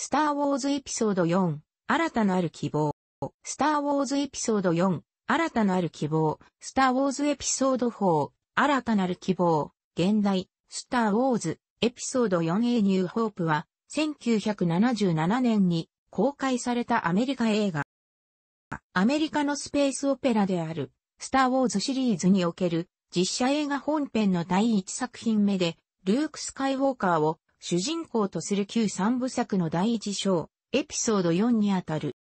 スター・ウォーズ・エピソード4、新たなる希望。スター・ウォーズ・エピソード4、新たなる希望。スター・ウォーズ・エピソード4、新たなる希望。現代、スター・ウォーズ、エピソード 4A ニュー・ホープは、1977年に公開されたアメリカ映画。アメリカのスペースオペラである、スター・ウォーズシリーズにおける実写映画本編の第一作品目で、ルーク・スカイウォーカーを主人公とする旧三部作の第一章、エピソード4にあたる。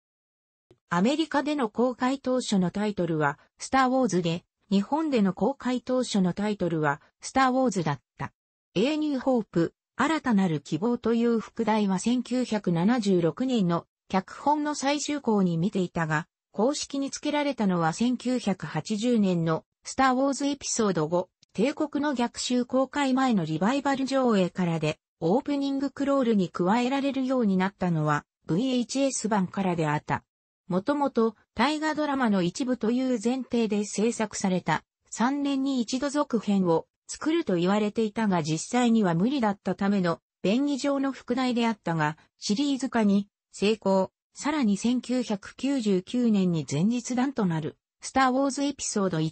アメリカでの公開当初のタイトルは、スター・ウォーズで、日本での公開当初のタイトルは、スター・ウォーズだった。A ニュ h ホープ、新たなる希望という副題は1976年の脚本の最終稿に見ていたが、公式に付けられたのは1980年のスター・ウォーズエピソード5、帝国の逆襲公開前のリバイバル上映からで、オープニングクロールに加えられるようになったのは VHS 版からであった。もともと大河ドラマの一部という前提で制作された3年に一度続編を作ると言われていたが実際には無理だったための便宜上の副題であったがシリーズ化に成功。さらに1999年に前日弾となるスターウォーズエピソード1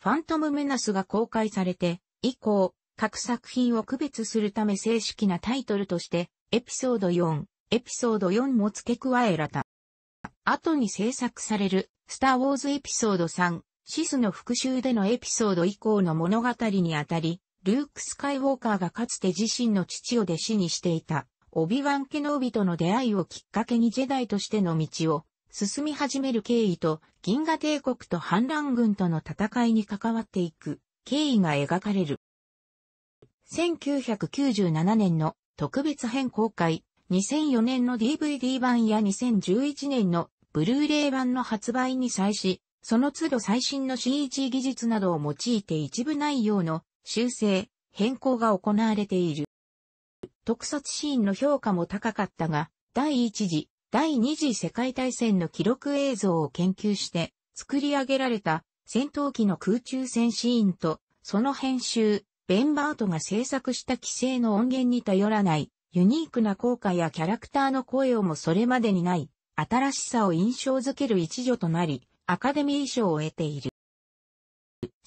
ファントムメナスが公開されて以降各作品を区別するため正式なタイトルとして、エピソード4、エピソード4も付け加えられた。後に制作される、スター・ウォーズエピソード3、シスの復讐でのエピソード以降の物語にあたり、ルーク・スカイウォーカーがかつて自身の父を弟子にしていた、オビワン・ケノービとの出会いをきっかけにジェダイとしての道を進み始める経緯と、銀河帝国と反乱軍との戦いに関わっていく経緯が描かれる。1997年の特別編公開、2004年の DVD 版や2011年のブルーレイ版の発売に際し、その都度最新の CG 技術などを用いて一部内容の修正、変更が行われている。特撮シーンの評価も高かったが、第一次、第二次世界大戦の記録映像を研究して作り上げられた戦闘機の空中戦シーンと、その編集、ベンバートが制作した規制の音源に頼らない、ユニークな効果やキャラクターの声をもそれまでにない、新しさを印象づける一助となり、アカデミー賞を得ている。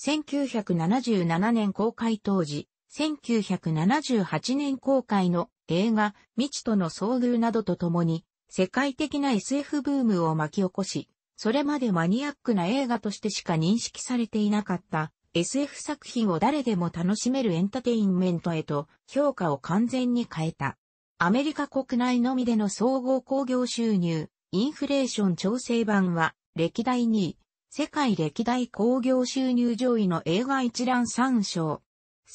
1977年公開当時、1978年公開の映画、未知との遭遇などとともに、世界的な SF ブームを巻き起こし、それまでマニアックな映画としてしか認識されていなかった SF 作品を誰でも楽しめるエンターテインメントへと評価を完全に変えた。アメリカ国内のみでの総合興行収入、インフレーション調整版は歴代2位、世界歴代興行収入上位の映画一覧参照。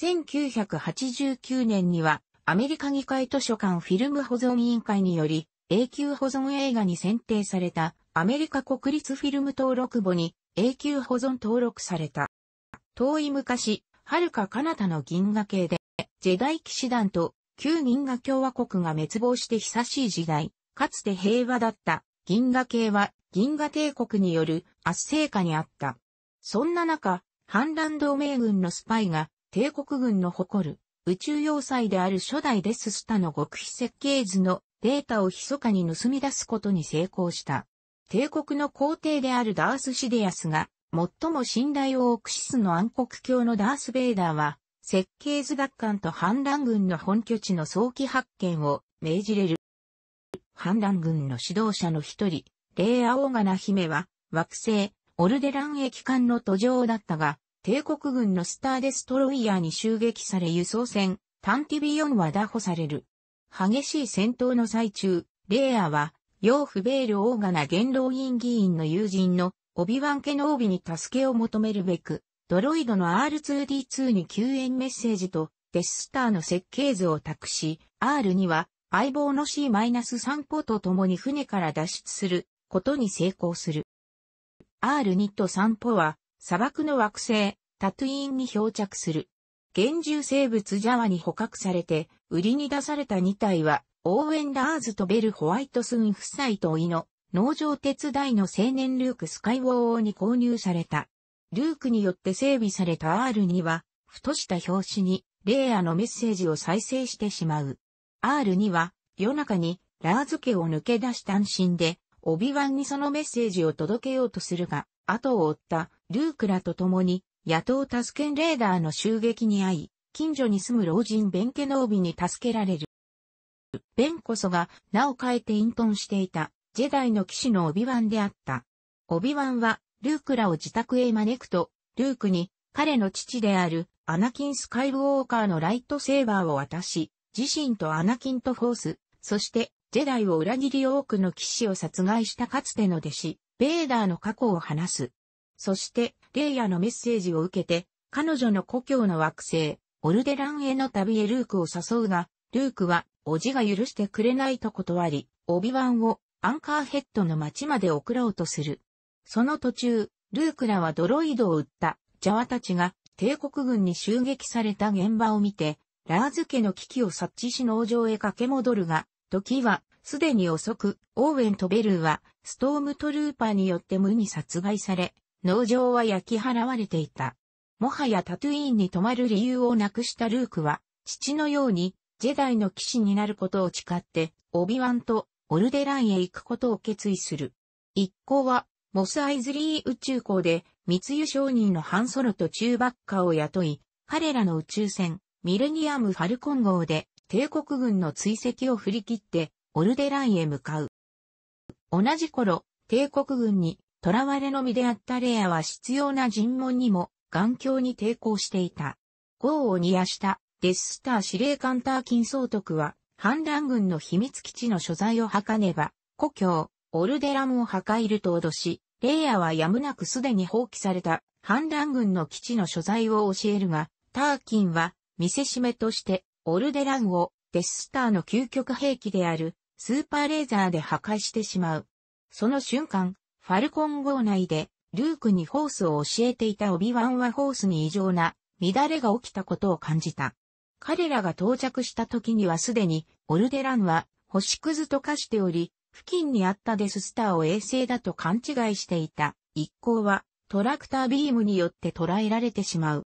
1989年にはアメリカ議会図書館フィルム保存委員会により永久保存映画に選定されたアメリカ国立フィルム登録簿に永久保存登録された。遠い昔、遥か彼方の銀河系で、ジェダイ騎士団と旧銀河共和国が滅亡して久しい時代、かつて平和だった銀河系は銀河帝国による圧政下にあった。そんな中、反乱同盟軍のスパイが帝国軍の誇る宇宙要塞である初代デススタの極秘設計図のデータを密かに盗み出すことに成功した。帝国の皇帝であるダース・シディアスが最も信頼を置くシスの暗黒教のダース・ベイダーは、設計図奪還と反乱軍の本拠地の早期発見を命じれる。反乱軍の指導者の一人、レイアオーガナ姫は、惑星、オルデラン駅間の途上だったが、帝国軍のスターデストロイヤーに襲撃され輸送船、タンティビヨンは打破される。激しい戦闘の最中、レイアは、ヨーフベール・オーガナ元老院議員の友人のオビワン・家の帯に助けを求めるべく、ドロイドの R2D2 に救援メッセージとデススターの設計図を託し、R には相棒の C-3 ポと共に船から脱出することに成功する。R2 と3ポは砂漠の惑星タトゥイーンに漂着する。現住生物ジャワに捕獲されて、売りに出された2体は、オーウェン・ラーズとベル・ホワイトスン夫妻と老い農場手伝いの青年ルーク・スカイウォーに購入された。ルークによって整備された R には、ふとした表紙に、レイアのメッセージを再生してしまう。R には、夜中に、ラーズ家を抜け出した単身で、オビワンにそのメッセージを届けようとするが、後を追った、ルークらと共に、野党助けンレーダーの襲撃に遭い、近所に住む老人ベンケノービに助けられる。ベンこそが、名を変えて隠遁していた。ジェダイの騎士のオビワンであった。オビワンは、ルークらを自宅へ招くと、ルークに、彼の父である、アナキン・スカイウォーカーのライトセーバーを渡し、自身とアナキンとフォース、そして、ジェダイを裏切り多くの騎士を殺害したかつての弟子、ベーダーの過去を話す。そして、レイヤのメッセージを受けて、彼女の故郷の惑星、オルデランへの旅へルークを誘うが、ルークは、おじが許してくれないと断り、オビワンをアンカーヘッドの町まで送ろうとする。その途中、ルークらはドロイドを撃ったジャワたちが帝国軍に襲撃された現場を見て、ラーズ家の危機を察知し農場へ駆け戻るが、時はすでに遅く、オーウェンとベルーはストームトルーパーによって無に殺害され、農場は焼き払われていた。もはやタトゥイーンに泊まる理由をなくしたルークは、父のようにジェダイの騎士になることを誓って、オビワンとオルデランへ行くことを決意する。一行は、モス・アイズリー宇宙港で、密輸商人のハンソロとチューバッカを雇い、彼らの宇宙船、ミレニアム・ファルコン号で、帝国軍の追跡を振り切って、オルデランへ向かう。同じ頃、帝国軍に、囚われの身であったレアは必要な尋問にも、眼鏡に抵抗していた。号を煮やした、デススター司令官ターキン総督は、反乱軍の秘密基地の所在を吐かねば、故郷、オルデラムを破壊ると脅し、レイヤはやむなくすでに放棄された反乱軍の基地の所在を教えるが、ターキンは見せしめとしてオルデランをデススターの究極兵器であるスーパーレーザーで破壊してしまう。その瞬間、ファルコン号内でルークにホースを教えていたオビワンはホースに異常な乱れが起きたことを感じた。彼らが到着した時にはすでに、オルデランは星屑と化しており、付近にあったデススターを衛星だと勘違いしていた一行はトラクタービームによって捕らえられてしまう。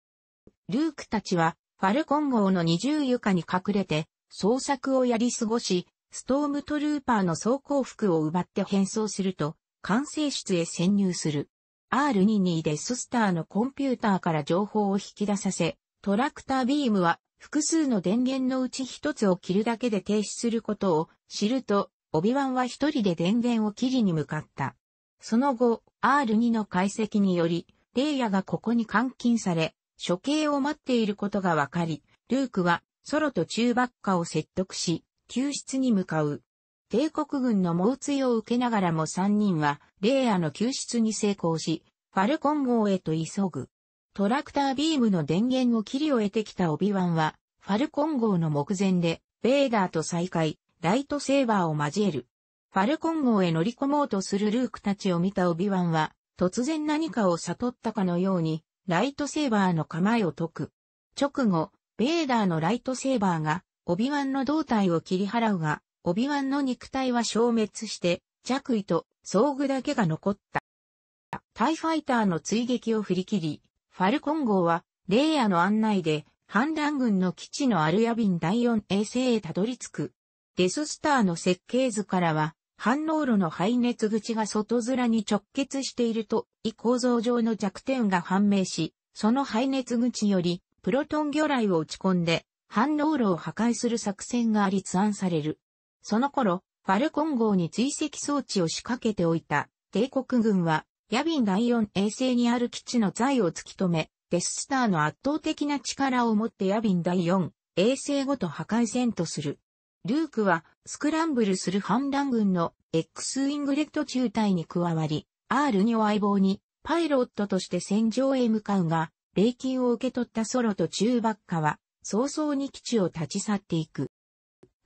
ルークたちはファルコン号の二重床に隠れて捜索をやり過ごし、ストームトルーパーの装甲服を奪って変装すると、管制室へ潜入する。R22 デススターのコンピューターから情報を引き出させ、トラクタービームは複数の電源のうち一つを切るだけで停止することを知ると、オビワンは一人で電源を切りに向かった。その後、R2 の解析により、レイヤがここに監禁され、処刑を待っていることがわかり、ルークはソロとチューバッカを説得し、救出に向かう。帝国軍の猛追を受けながらも3人は、レイヤの救出に成功し、ファルコン号へと急ぐ。トラクタービームの電源を切り終えてきたオビワンは、ファルコン号の目前で、ベーダーと再会、ライトセーバーを交える。ファルコン号へ乗り込もうとするルークたちを見たオビワンは、突然何かを悟ったかのように、ライトセーバーの構えを解く。直後、ベーダーのライトセーバーが、オビワンの胴体を切り払うが、オビワンの肉体は消滅して、着衣と装具だけが残った。タイファイターの追撃を振り切り、ファルコン号は、レイヤの案内で、反乱軍の基地のアルヤビン第4衛星へたどり着く。デススターの設計図からは、反応炉の排熱口が外面に直結していると、異構造上の弱点が判明し、その排熱口より、プロトン魚雷を打ち込んで、反応炉を破壊する作戦があり立案される。その頃、ファルコン号に追跡装置を仕掛けておいた帝国軍はヤビン第四衛星にある基地の財を突き止め、デススターの圧倒的な力を持ってヤビン第四衛星ごと破壊戦とする。ルークはスクランブルする反乱軍の X ウィングレット中隊に加わり、R2 を相棒にパイロットとして戦場へ向かうが、礼金を受け取ったソロと中爆下は早々に基地を立ち去っていく。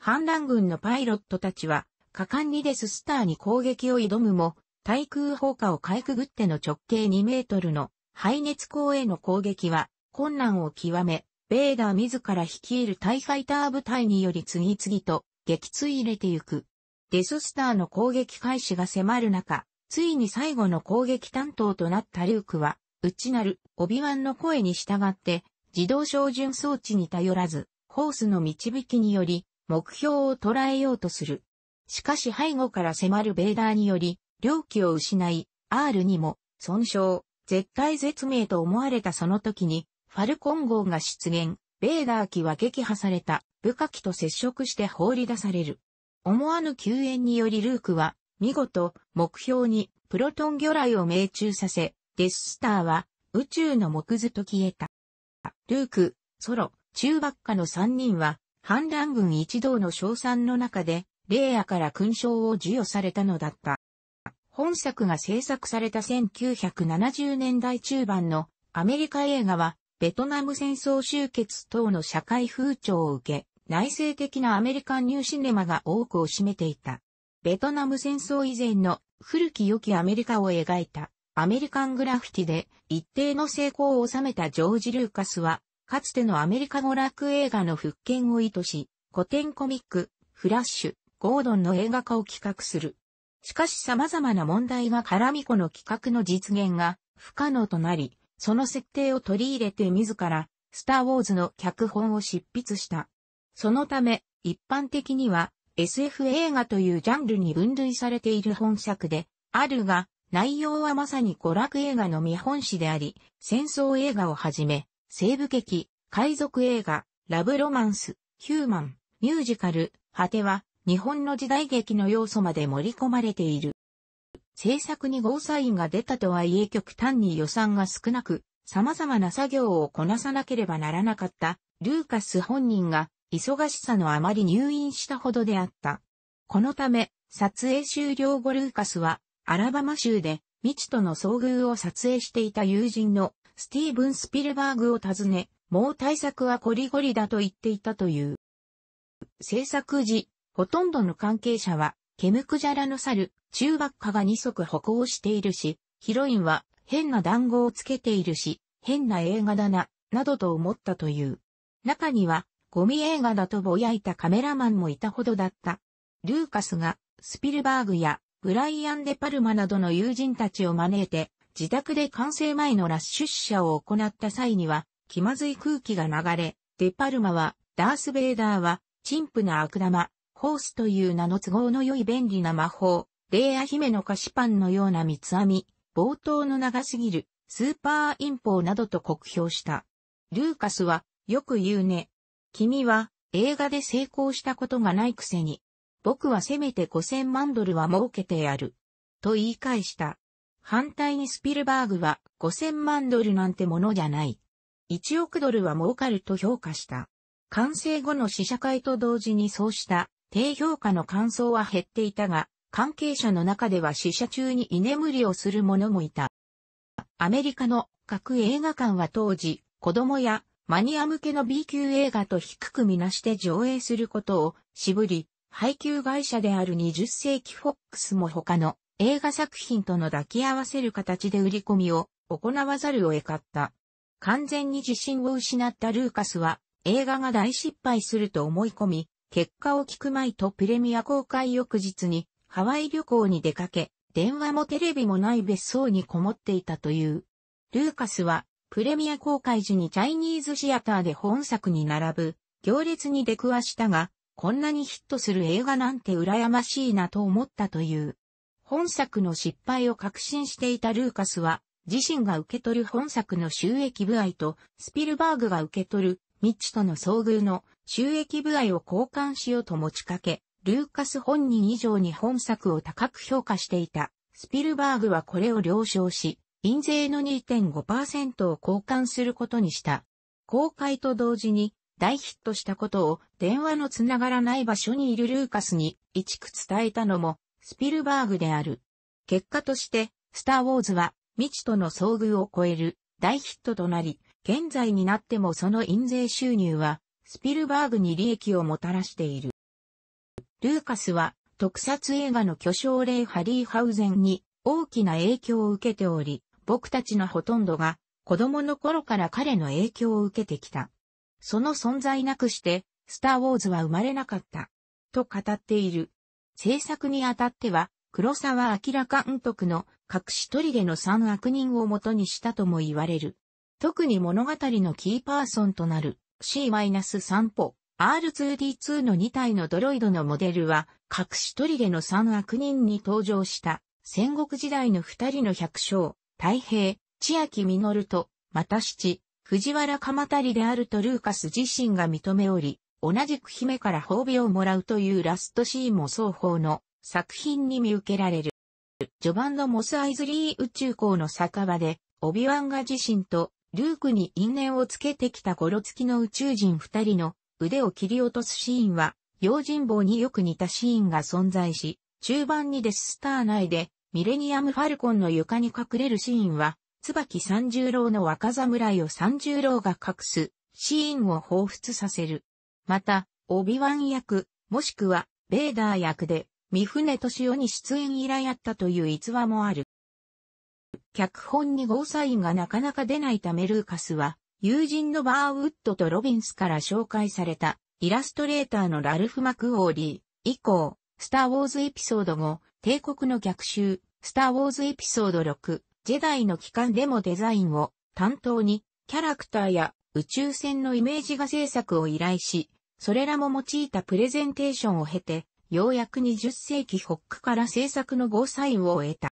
反乱軍のパイロットたちは果敢にデススターに攻撃を挑むも、対空砲火をかいくぐっての直径2メートルの排熱口への攻撃は困難を極め、ベーダー自ら率いるイファイター部隊により次々と撃墜入れてゆく。デススターの攻撃開始が迫る中、ついに最後の攻撃担当となったリュークは、内なるオビワンの声に従って自動照準装置に頼らず、ホースの導きにより目標を捉えようとする。しかし背後から迫るベーダーにより、両機を失い、R にも、損傷、絶体絶命と思われたその時に、ファルコン号が出現、ベーダー機は撃破された、部下機と接触して放り出される。思わぬ救援によりルークは、見事、目標に、プロトン魚雷を命中させ、デススターは、宇宙の木図と消えた。ルーク、ソロ、中爆下の三人は、反乱軍一同の称賛の中で、レイヤから勲章を授与されたのだった。本作が制作された1970年代中盤のアメリカ映画は、ベトナム戦争終結等の社会風潮を受け、内政的なアメリカンニューシネマが多くを占めていた。ベトナム戦争以前の古き良きアメリカを描いたアメリカングラフィティで一定の成功を収めたジョージ・ルーカスは、かつてのアメリカ娯楽映画の復権を意図し、古典コミック、フラッシュ、ゴードンの映画化を企画する。しかし様々な問題が絡み子の企画の実現が不可能となり、その設定を取り入れて自ら、スター・ウォーズの脚本を執筆した。そのため、一般的には SF 映画というジャンルに分類されている本作で、あるが、内容はまさに娯楽映画の見本誌であり、戦争映画をはじめ、西部劇、海賊映画、ラブロマンス、ヒューマン、ミュージカル、果ては日本の時代劇の要素まで盛り込まれている。制作にゴーサインが出たとはいえ極端に予算が少なく、様々な作業をこなさなければならなかった、ルーカス本人が忙しさのあまり入院したほどであった。このため、撮影終了後ルーカスは、アラバマ州で未知との遭遇を撮影していた友人のスティーブン・スピルバーグを訪ね、もう対策はコリゴリだと言っていたという。制作時、ほとんどの関係者は、ケムクジャラの猿、中爆科が二足歩行しているし、ヒロインは変な団子をつけているし、変な映画だな、などと思ったという。中には、ゴミ映画だとぼやいたカメラマンもいたほどだった。ルーカスが、スピルバーグや、ブライアン・デ・パルマなどの友人たちを招いて、自宅で完成前のラッシュ試写を行った際には、気まずい空気が流れ、デ・パルマは、ダース・ベイダーは、陳腐な悪玉、ホースという名の都合の良い便利な魔法、レイヤ姫の菓子パンのような三つ編み、冒頭の長すぎる、スーパーインポーなどと酷評した。ルーカスは、よく言うね。君は、映画で成功したことがないくせに、僕はせめて五千万ドルは儲けてやる。と言い返した。反対にスピルバーグは五千万ドルなんてものじゃない。一億ドルは儲かると評価した。完成後の試写会と同時にそうした低評価の感想は減っていたが、関係者の中では死者中に居眠りをする者もいた。アメリカの各映画館は当時、子供やマニア向けの B 級映画と低くみなして上映することを渋り、配給会社である20世紀フォックスも他の映画作品との抱き合わせる形で売り込みを行わざるを得かった。完全に自信を失ったルーカスは映画が大失敗すると思い込み、結果を聞く前とプレミア公開翌日にハワイ旅行に出かけ、電話もテレビもない別荘にこもっていたという。ルーカスは、プレミア公開時にチャイニーズシアターで本作に並ぶ、行列に出くわしたが、こんなにヒットする映画なんて羨ましいなと思ったという。本作の失敗を確信していたルーカスは、自身が受け取る本作の収益部合と、スピルバーグが受け取る、未知との遭遇の収益部合を交換しようと持ちかけ、ルーカス本人以上に本作を高く評価していた。スピルバーグはこれを了承し、印税の2.5%を交換することにした。公開と同時に大ヒットしたことを電話のつながらない場所にいるルーカスに一区伝えたのもスピルバーグである。結果として、スター・ウォーズは未知との遭遇を超える大ヒットとなり、現在になってもその印税収入はスピルバーグに利益をもたらしている。ルーカスは特撮映画の巨匠レイ・ハリーハウゼンに大きな影響を受けており、僕たちのほとんどが子供の頃から彼の影響を受けてきた。その存在なくして、スター・ウォーズは生まれなかった。と語っている。制作にあたっては、黒沢明監督の隠し砦の三悪人を元にしたとも言われる。特に物語のキーパーソンとなる C-3 歩、R2D2 の2体のドロイドのモデルは、隠し砦の3悪人に登場した戦国時代の2人の百姓、太平、千秋実と、又七、藤原鎌足であるとルーカス自身が認めおり、同じく姫から褒美をもらうというラストシーンも双方の作品に見受けられる。序盤のモスアイズリー宇宙港の酒場で、オビワンが自身とルークに因縁をつけてきたゴロつきの宇宙人二人の腕を切り落とすシーンは、用心棒によく似たシーンが存在し、中盤にデススター内でミレニアムファルコンの床に隠れるシーンは、椿三十郎の若侍を三十郎が隠すシーンを彷彿させる。また、オビワン役、もしくは、ベーダー役で、三船敏夫に出演依頼あったという逸話もある。脚本にゴーサインがなかなか出ないためルーカスは、友人のバーウッドとロビンスから紹介された、イラストレーターのラルフ・マクオーリー、以降、スター・ウォーズエピソード5、帝国の逆襲、スター・ウォーズエピソード6、ジェダイの帰還でもデザインを担当に、キャラクターや宇宙船のイメージ画制作を依頼し、それらも用いたプレゼンテーションを経て、ようやく20世紀ホックから制作のゴーサインを得た。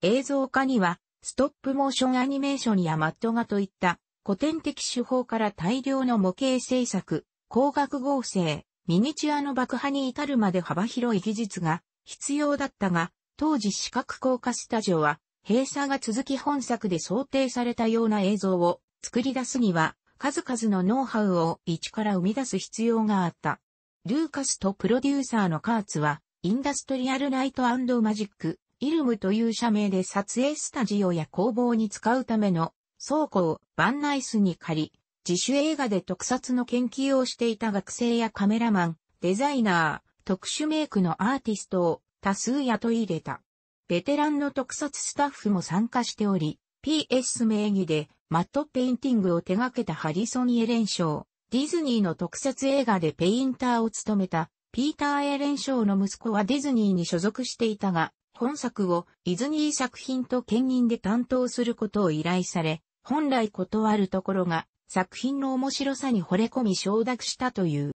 映像化には、ストップモーションアニメーションやマット画といった古典的手法から大量の模型制作、光学合成、ミニチュアの爆破に至るまで幅広い技術が必要だったが、当時視覚効果スタジオは閉鎖が続き本作で想定されたような映像を作り出すには数々のノウハウを一から生み出す必要があった。ルーカスとプロデューサーのカーツはインダストリアルナイトマジックイルムという社名で撮影スタジオや工房に使うための倉庫をバンナイスに借り、自主映画で特撮の研究をしていた学生やカメラマン、デザイナー、特殊メイクのアーティストを多数雇い入れた。ベテランの特撮スタッフも参加しており、PS 名義でマットペインティングを手掛けたハリソン・エレン賞、ディズニーの特撮映画でペインターを務めたピーター・エレン賞の息子はディズニーに所属していたが、本作をディズニー作品と兼任で担当することを依頼され、本来断るところが作品の面白さに惚れ込み承諾したという。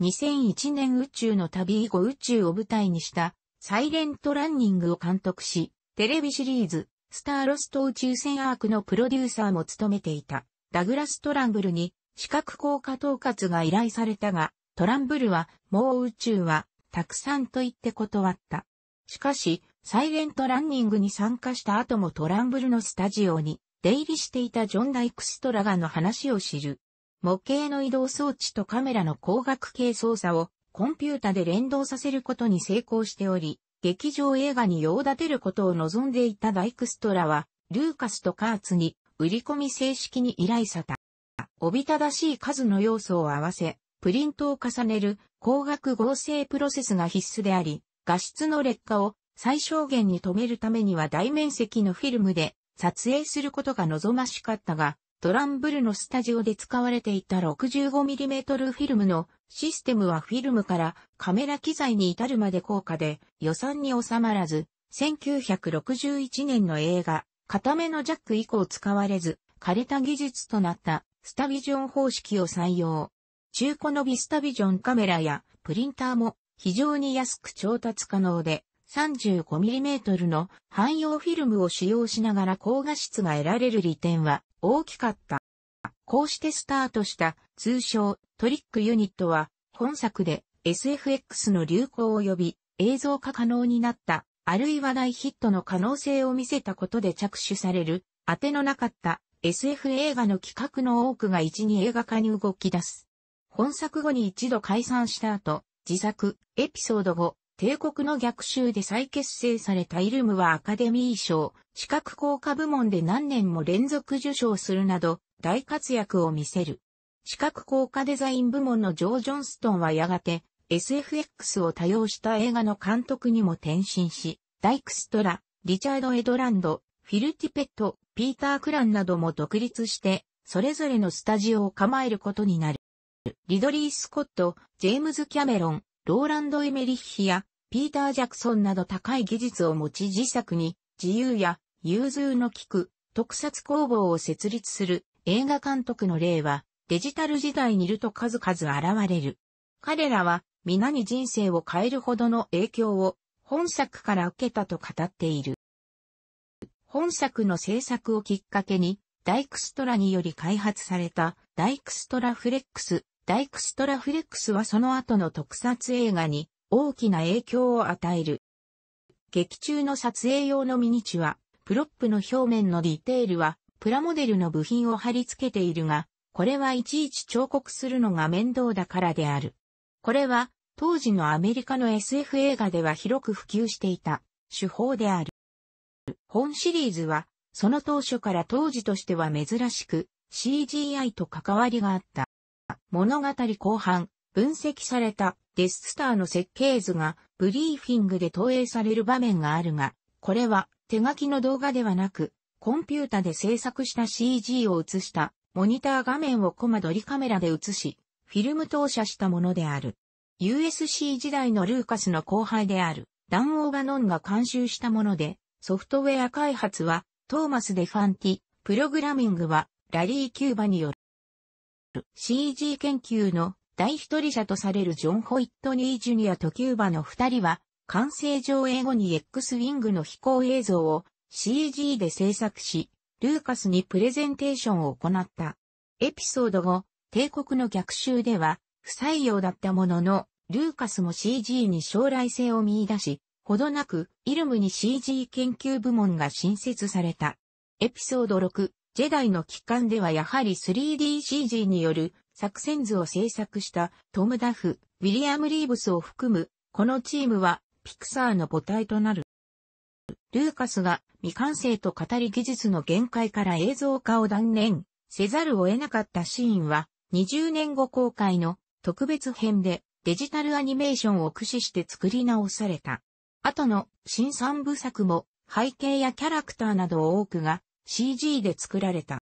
2001年宇宙の旅以後宇宙を舞台にしたサイレントランニングを監督し、テレビシリーズスターロスト宇宙船アークのプロデューサーも務めていたダグラス・トランブルに視覚効果統括が依頼されたが、トランブルはもう宇宙はたくさんと言って断った。しかし、サイレントランニングに参加した後もトランブルのスタジオに出入りしていたジョン・ダイクストラがの話を知る。模型の移動装置とカメラの光学系操作をコンピュータで連動させることに成功しており、劇場映画に用立てることを望んでいたダイクストラは、ルーカスとカーツに売り込み正式に依頼された。おびただしい数の要素を合わせ、プリントを重ねる光学合成プロセスが必須であり、画質の劣化を最小限に止めるためには大面積のフィルムで撮影することが望ましかったが、トランブルのスタジオで使われていた 65mm フィルムのシステムはフィルムからカメラ機材に至るまで高価で予算に収まらず、1961年の映画、片目のジャック以降使われず、枯れた技術となったスタビジョン方式を採用。中古のビスタビジョンカメラやプリンターも非常に安く調達可能で、35mm の汎用フィルムを使用しながら高画質が得られる利点は大きかった。こうしてスタートした通称トリックユニットは本作で SFX の流行を呼び映像化可能になったあるいは大ヒットの可能性を見せたことで着手される当てのなかった SF 映画の企画の多くが一に映画化に動き出す。本作後に一度解散した後、自作、エピソード5、帝国の逆襲で再結成されたイルムはアカデミー賞、視覚効果部門で何年も連続受賞するなど、大活躍を見せる。視覚効果デザイン部門のジョー・ジョンストンはやがて SFX を多用した映画の監督にも転身し、ダイクストラ、リチャード・エドランド、フィルティペット、ピーター・クランなども独立して、それぞれのスタジオを構えることになる。リドリー・スコット、ジェームズ・キャメロン、ローランド・エメリッヒや、ピーター・ジャクソンなど高い技術を持ち自作に、自由や融通の利く特撮工房を設立する映画監督の例は、デジタル時代にいると数々現れる。彼らは、皆に人生を変えるほどの影響を本作から受けたと語っている。本作の制作をきっかけに、ダイクストラにより開発されたダイクストラフレックスダイクストラフレックスはその後の特撮映画に大きな影響を与える。劇中の撮影用のミニチュア、プロップの表面のディテールは、プラモデルの部品を貼り付けているが、これはいちいち彫刻するのが面倒だからである。これは、当時のアメリカの SF 映画では広く普及していた手法である。本シリーズは、その当初から当時としては珍しく CGI と関わりがあった。物語後半、分析されたデススターの設計図がブリーフィングで投影される場面があるが、これは手書きの動画ではなく、コンピュータで制作した CG を映した、モニター画面をコマ撮りカメラで映し、フィルム投射したものである。USC 時代のルーカスの後輩である、ダン・オーガノンが監修したもので、ソフトウェア開発は、トーマス・デ・ファンティ、プログラミングは、ラリー・キューバによる。CG 研究の第一人者とされるジョン・ホイットニー・ジュニアとキューバの二人は、完成上映後に X ウィングの飛行映像を CG で制作し、ルーカスにプレゼンテーションを行った。エピソード後、帝国の逆襲では、不採用だったものの、ルーカスも CG に将来性を見出し、ほどなく、イルムに CG 研究部門が新設された。エピソード6、ジェダイの期間ではやはり 3DCG による作戦図を制作したトム・ダフ、ウィリアム・リーブスを含む、このチームはピクサーの母体となる。ルーカスが未完成と語り技術の限界から映像化を断念せざるを得なかったシーンは20年後公開の特別編でデジタルアニメーションを駆使して作り直された。後の新三部作も背景やキャラクターなど多くが CG で作られた。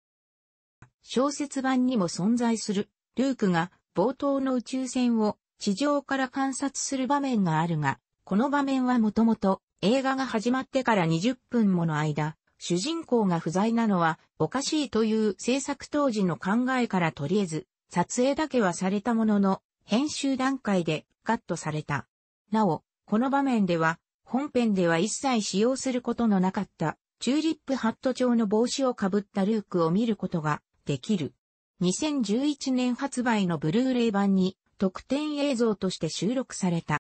小説版にも存在する、ルークが冒頭の宇宙船を地上から観察する場面があるが、この場面はもともと映画が始まってから20分もの間、主人公が不在なのはおかしいという制作当時の考えからとりあえず、撮影だけはされたものの、編集段階でカットされた。なお、この場面では、本編では一切使用することのなかったチューリップハット調の帽子をかぶったルークを見ることができる。2011年発売のブルーレイ版に特典映像として収録された。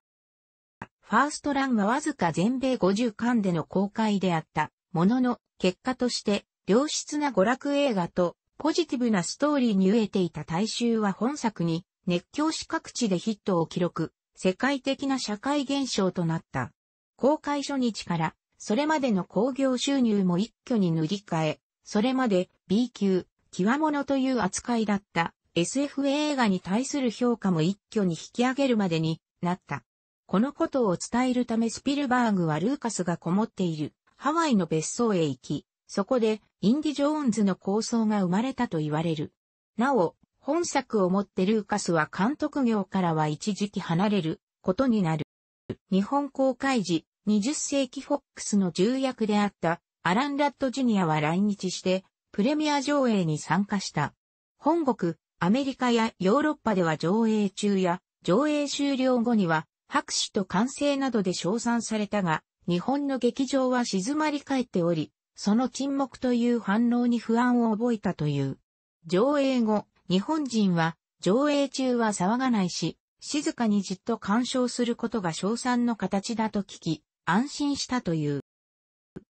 ファーストランはわずか全米50巻での公開であったものの結果として良質な娯楽映画とポジティブなストーリーに飢えていた大衆は本作に熱狂し各地でヒットを記録、世界的な社会現象となった。公開初日からそれまでの興行収入も一挙に塗り替え、それまで B 級、極物という扱いだった SF 映画に対する評価も一挙に引き上げるまでになった。このことを伝えるためスピルバーグはルーカスがこもっているハワイの別荘へ行き、そこでインディ・ジョーンズの構想が生まれたと言われる。なお、本作をもってルーカスは監督業からは一時期離れることになる。日本公開時、20世紀フォックスの重役であったアラン・ラッド・ジュニアは来日して、プレミア上映に参加した。本国、アメリカやヨーロッパでは上映中や、上映終了後には、拍手と歓声などで称賛されたが、日本の劇場は静まり返っており、その沈黙という反応に不安を覚えたという。上映後、日本人は、上映中は騒がないし、静かにじっと鑑賞することが賞賛の形だと聞き、安心したという。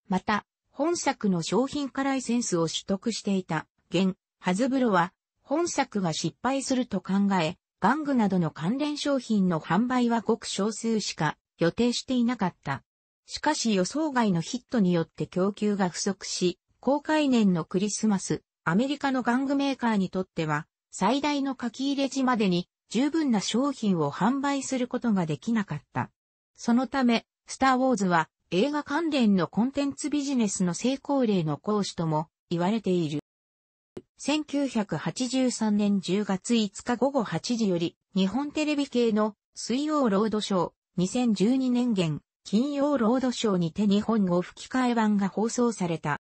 また、本作の商品化ライセンスを取得していた、現、ハズブロは、本作が失敗すると考え、玩具などの関連商品の販売はごく少数しか予定していなかった。しかし予想外のヒットによって供給が不足し、高概念のクリスマス、アメリカの玩具メーカーにとっては、最大の書き入れ時までに十分な商品を販売することができなかった。そのため、スター・ウォーズは映画関連のコンテンツビジネスの成功例の講師とも言われている。1983年10月5日午後8時より日本テレビ系の水曜ロードショー2012年現金曜ロードショーにて日本語吹き替え版が放送された。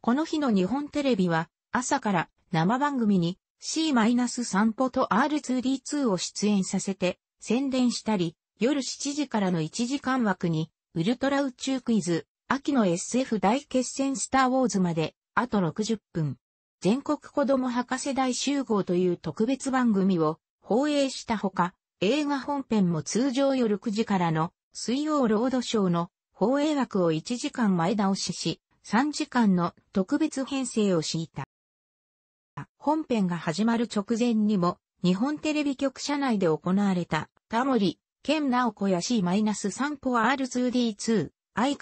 この日の日本テレビは朝から生番組に C-3 ポと R2D2 を出演させて宣伝したり、夜7時からの1時間枠に、ウルトラ宇宙クイズ、秋の SF 大決戦スターウォーズまで、あと60分。全国子ども博士大集合という特別番組を放映したほか、映画本編も通常夜9時からの水曜ロードショーの放映枠を1時間前倒しし、3時間の特別編成を敷いた。本編が始まる直前にも、日本テレビ局社内で行われた、タモリ、ケンナオコや C-3 ポ R2D2、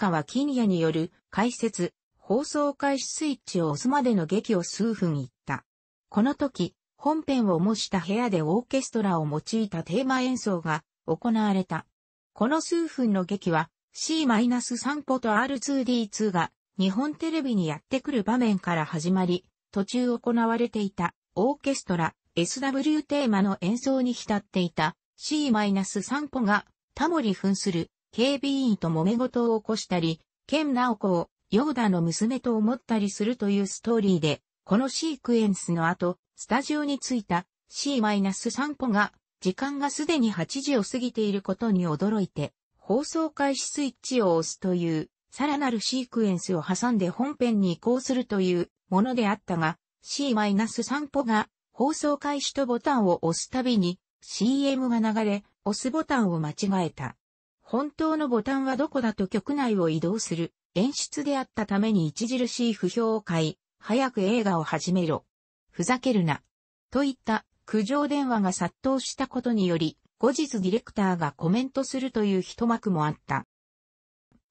ワキンヤによる解説、放送開始スイッチを押すまでの劇を数分言った。この時、本編を模した部屋でオーケストラを用いたテーマ演奏が行われた。この数分の劇は C-3 歩と R2D2 が日本テレビにやってくる場面から始まり、途中行われていたオーケストラ SW テーマの演奏に浸っていた C-3 歩がタモリ扮する警備員と揉め事を起こしたり、ケン・ナオコをヨーダの娘と思ったりするというストーリーで、このシークエンスの後、スタジオに着いた C-3 歩が時間がすでに8時を過ぎていることに驚いて、放送開始スイッチを押すという、さらなるシークエンスを挟んで本編に移行するというものであったが、C-3 歩が放送開始とボタンを押すたびに CM が流れ、押すボタンを間違えた。本当のボタンはどこだと局内を移動する演出であったために著しい不評を買い、早く映画を始めろ。ふざけるな。といった苦情電話が殺到したことにより、後日ディレクターがコメントするという一幕もあった。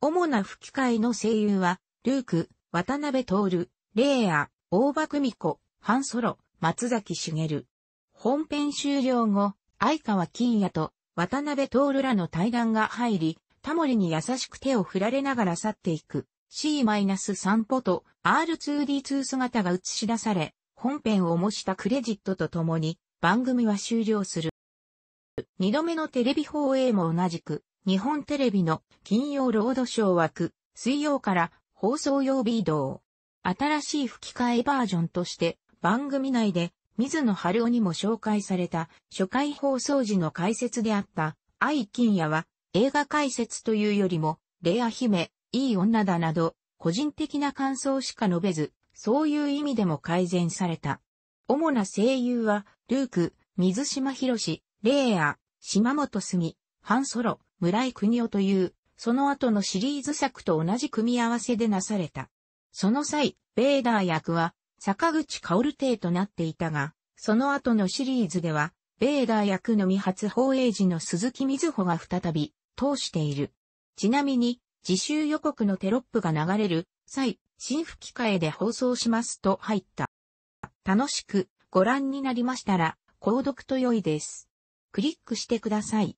主な吹き替えの声優は、ルーク、渡辺徹、レイヤー、大場久美子、ハンソロ、松崎茂。本編終了後、相川金也と渡辺徹らの対談が入り、タモリに優しく手を振られながら去っていく C-3 歩と R2D2 姿が映し出され、本編を模したクレジットとともに番組は終了する。二度目のテレビ放映も同じく、日本テレビの金曜ロードショー枠、水曜から放送曜日移動。新しい吹き替えバージョンとして番組内で水野春夫にも紹介された初回放送時の解説であった愛金也は映画解説というよりも、レア姫、いい女だなど、個人的な感想しか述べず、そういう意味でも改善された。主な声優は、ルーク、水島博士、レイア、島本杉、ハンソロ、村井邦夫という、その後のシリーズ作と同じ組み合わせでなされた。その際、ベーダー役は、坂口薫邸となっていたが、その後のシリーズでは、ベーダー役の未発放映時の鈴木瑞穂が再び、通している。ちなみに、自習予告のテロップが流れる際、新吹き替えで放送しますと入った。楽しくご覧になりましたら、購読と良いです。クリックしてください。